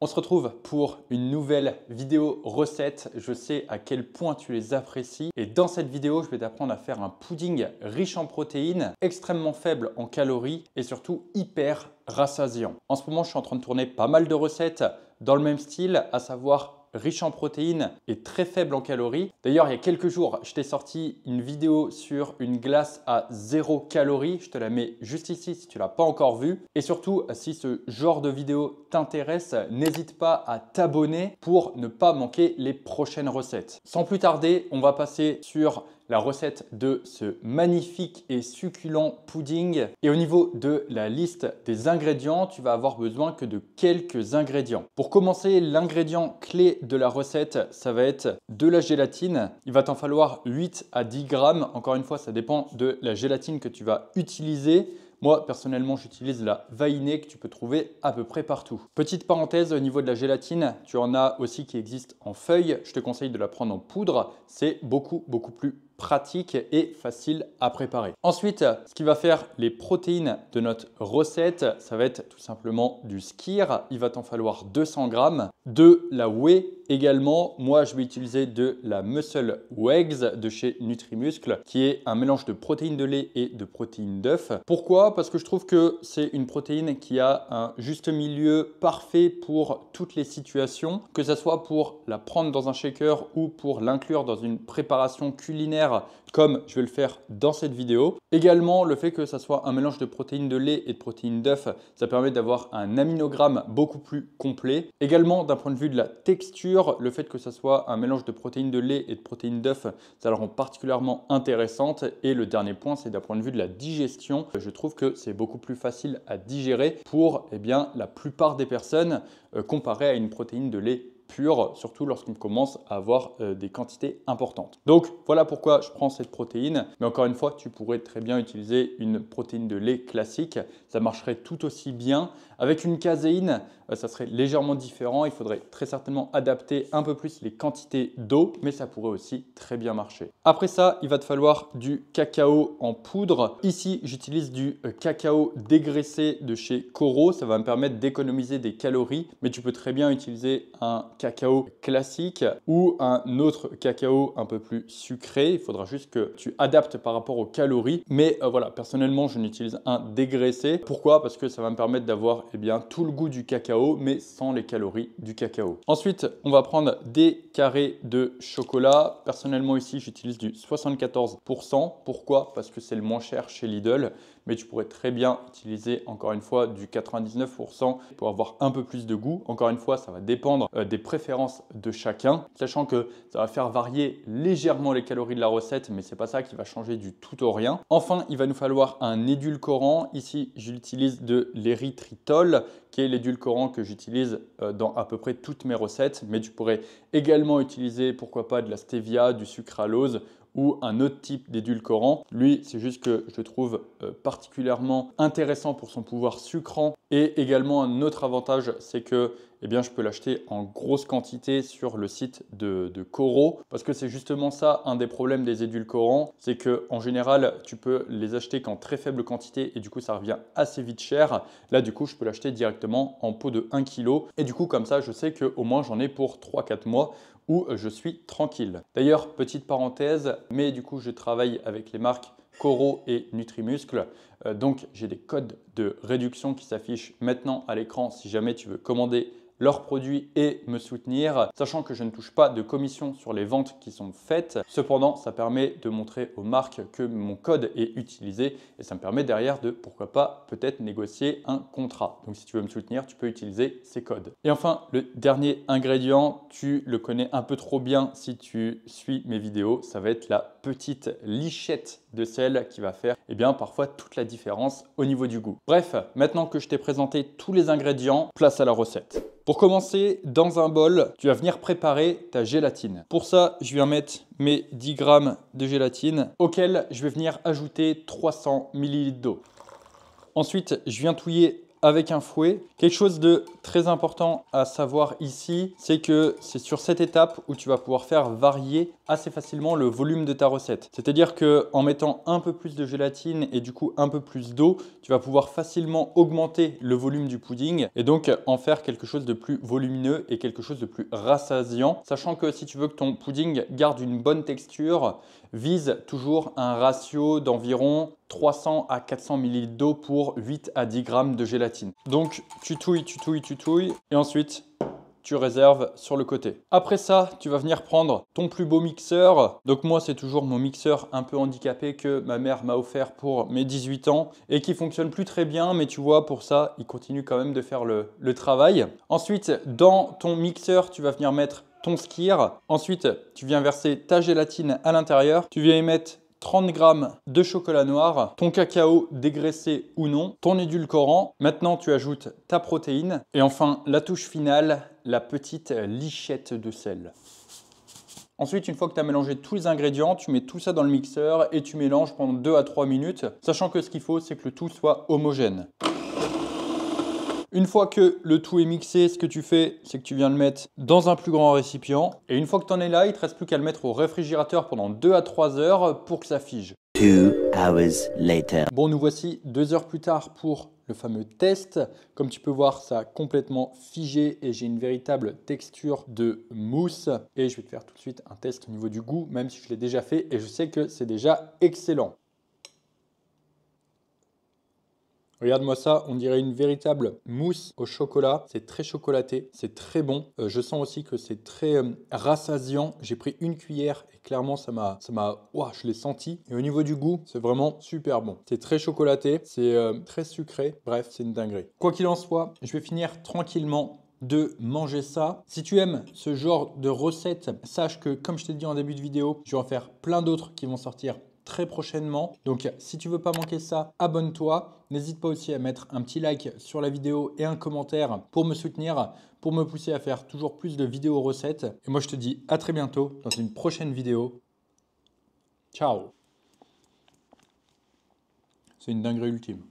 On se retrouve pour une nouvelle vidéo recette. Je sais à quel point tu les apprécies. Et dans cette vidéo, je vais t'apprendre à faire un pudding riche en protéines, extrêmement faible en calories et surtout hyper rassasiant. En ce moment, je suis en train de tourner pas mal de recettes dans le même style, à savoir riche en protéines et très faible en calories. D'ailleurs, il y a quelques jours, je t'ai sorti une vidéo sur une glace à 0 calories. Je te la mets juste ici si tu l'as pas encore vue. Et surtout, si ce genre de vidéo t'intéresse, n'hésite pas à t'abonner pour ne pas manquer les prochaines recettes. Sans plus tarder, on va passer sur la recette de ce magnifique et succulent pudding. Et au niveau de la liste des ingrédients, tu vas avoir besoin que de quelques ingrédients. Pour commencer, l'ingrédient clé de la recette, ça va être de la gélatine. Il va t'en falloir 8 à 10 grammes. Encore une fois, ça dépend de la gélatine que tu vas utiliser. Moi, personnellement, j'utilise la vainée que tu peux trouver à peu près partout. Petite parenthèse, au niveau de la gélatine, tu en as aussi qui existe en feuilles. Je te conseille de la prendre en poudre. C'est beaucoup, beaucoup plus pratique et facile à préparer. Ensuite, ce qui va faire les protéines de notre recette, ça va être tout simplement du skir. Il va t'en falloir 200 grammes. De la whey également. Moi, je vais utiliser de la muscle Wags de chez Nutrimuscle, qui est un mélange de protéines de lait et de protéines d'œuf. Pourquoi parce que je trouve que c'est une protéine qui a un juste milieu parfait pour toutes les situations, que ce soit pour la prendre dans un shaker ou pour l'inclure dans une préparation culinaire comme je vais le faire dans cette vidéo. Également, le fait que ça soit un mélange de protéines de lait et de protéines d'œuf, ça permet d'avoir un aminogramme beaucoup plus complet. Également, d'un point de vue de la texture, le fait que ça soit un mélange de protéines de lait et de protéines d'œuf, ça la rend particulièrement intéressante. Et le dernier point, c'est d'un point de vue de la digestion. Je trouve que c'est beaucoup plus facile à digérer pour eh bien, la plupart des personnes euh, comparé à une protéine de lait pure, surtout lorsqu'on commence à avoir euh, des quantités importantes. Donc voilà pourquoi je prends cette protéine, mais encore une fois, tu pourrais très bien utiliser une protéine de lait classique ça marcherait tout aussi bien. Avec une caséine, euh, ça serait légèrement différent. Il faudrait très certainement adapter un peu plus les quantités d'eau, mais ça pourrait aussi très bien marcher. Après ça, il va te falloir du cacao en poudre. Ici, j'utilise du euh, cacao dégraissé de chez Coro. Ça va me permettre d'économiser des calories, mais tu peux très bien utiliser un cacao classique ou un autre cacao un peu plus sucré. Il faudra juste que tu adaptes par rapport aux calories. Mais euh, voilà, personnellement, je n'utilise un dégraissé pourquoi Parce que ça va me permettre d'avoir eh bien tout le goût du cacao, mais sans les calories du cacao. Ensuite, on va prendre des carrés de chocolat. Personnellement ici, j'utilise du 74%. Pourquoi Parce que c'est le moins cher chez Lidl mais tu pourrais très bien utiliser encore une fois du 99% pour avoir un peu plus de goût. Encore une fois, ça va dépendre euh, des préférences de chacun, sachant que ça va faire varier légèrement les calories de la recette, mais c'est pas ça qui va changer du tout au rien. Enfin, il va nous falloir un édulcorant. Ici, j'utilise de l'érythritol, qui est l'édulcorant que j'utilise euh, dans à peu près toutes mes recettes, mais tu pourrais également utiliser pourquoi pas de la stevia, du sucralose ou un autre type d'édulcorant. Lui, c'est juste que je le trouve euh, particulièrement intéressant pour son pouvoir sucrant et également un autre avantage, c'est que eh bien, je peux l'acheter en grosse quantité sur le site de, de Coro, parce que c'est justement ça un des problèmes des édulcorants, c'est que en général, tu peux les acheter qu'en très faible quantité et du coup, ça revient assez vite cher. Là, du coup, je peux l'acheter directement en pot de 1 kg. Et du coup, comme ça, je sais qu'au moins, j'en ai pour 3-4 mois où je suis tranquille. D'ailleurs, petite parenthèse, mais du coup, je travaille avec les marques coraux et Nutrimuscle. Euh, donc j'ai des codes de réduction qui s'affichent maintenant à l'écran si jamais tu veux commander leurs produits et me soutenir, sachant que je ne touche pas de commission sur les ventes qui sont faites. Cependant, ça permet de montrer aux marques que mon code est utilisé et ça me permet derrière de, pourquoi pas, peut-être négocier un contrat. Donc si tu veux me soutenir, tu peux utiliser ces codes. Et enfin, le dernier ingrédient, tu le connais un peu trop bien si tu suis mes vidéos, ça va être la petite lichette de sel qui va faire eh bien, parfois toute la différence au niveau du goût. Bref, maintenant que je t'ai présenté tous les ingrédients, place à la recette. Pour commencer, dans un bol, tu vas venir préparer ta gélatine. Pour ça, je viens mettre mes 10 grammes de gélatine, auquel je vais venir ajouter 300 ml d'eau. Ensuite, je viens touiller avec un fouet. Quelque chose de très important à savoir ici, c'est que c'est sur cette étape où tu vas pouvoir faire varier assez facilement le volume de ta recette. C'est-à-dire que en mettant un peu plus de gélatine et du coup un peu plus d'eau, tu vas pouvoir facilement augmenter le volume du pudding et donc en faire quelque chose de plus volumineux et quelque chose de plus rassasiant, sachant que si tu veux que ton pudding garde une bonne texture vise toujours un ratio d'environ 300 à 400 ml d'eau pour 8 à 10 grammes de gélatine. Donc tu touilles, tu touilles, tu touilles et ensuite tu réserves sur le côté. Après ça, tu vas venir prendre ton plus beau mixeur. Donc moi, c'est toujours mon mixeur un peu handicapé que ma mère m'a offert pour mes 18 ans et qui fonctionne plus très bien, mais tu vois, pour ça, il continue quand même de faire le, le travail. Ensuite, dans ton mixeur, tu vas venir mettre ton skir. Ensuite, tu viens verser ta gélatine à l'intérieur. Tu viens y mettre 30 grammes de chocolat noir, ton cacao dégraissé ou non, ton édulcorant. Maintenant, tu ajoutes ta protéine. Et enfin, la touche finale, la petite lichette de sel. Ensuite, une fois que tu as mélangé tous les ingrédients, tu mets tout ça dans le mixeur et tu mélanges pendant 2 à 3 minutes, sachant que ce qu'il faut, c'est que le tout soit homogène. Une fois que le tout est mixé, ce que tu fais, c'est que tu viens le mettre dans un plus grand récipient. Et une fois que tu en es là, il te reste plus qu'à le mettre au réfrigérateur pendant 2 à 3 heures pour que ça fige. hours later. Bon, nous voici 2 heures plus tard pour le fameux test. Comme tu peux voir, ça a complètement figé et j'ai une véritable texture de mousse. Et je vais te faire tout de suite un test au niveau du goût, même si je l'ai déjà fait et je sais que c'est déjà excellent. Regarde-moi ça, on dirait une véritable mousse au chocolat. C'est très chocolaté, c'est très bon. Euh, je sens aussi que c'est très euh, rassasiant. J'ai pris une cuillère et clairement ça m'a, ça m'a, je l'ai senti. Et au niveau du goût, c'est vraiment super bon. C'est très chocolaté, c'est euh, très sucré. Bref, c'est une dinguerie. Quoi qu'il en soit, je vais finir tranquillement de manger ça. Si tu aimes ce genre de recettes, sache que comme je t'ai dit en début de vidéo, je vais en faire plein d'autres qui vont sortir très prochainement. Donc si tu veux pas manquer ça, abonne-toi. N'hésite pas aussi à mettre un petit like sur la vidéo et un commentaire pour me soutenir, pour me pousser à faire toujours plus de vidéos recettes. Et moi je te dis à très bientôt dans une prochaine vidéo. Ciao C'est une dinguerie ultime.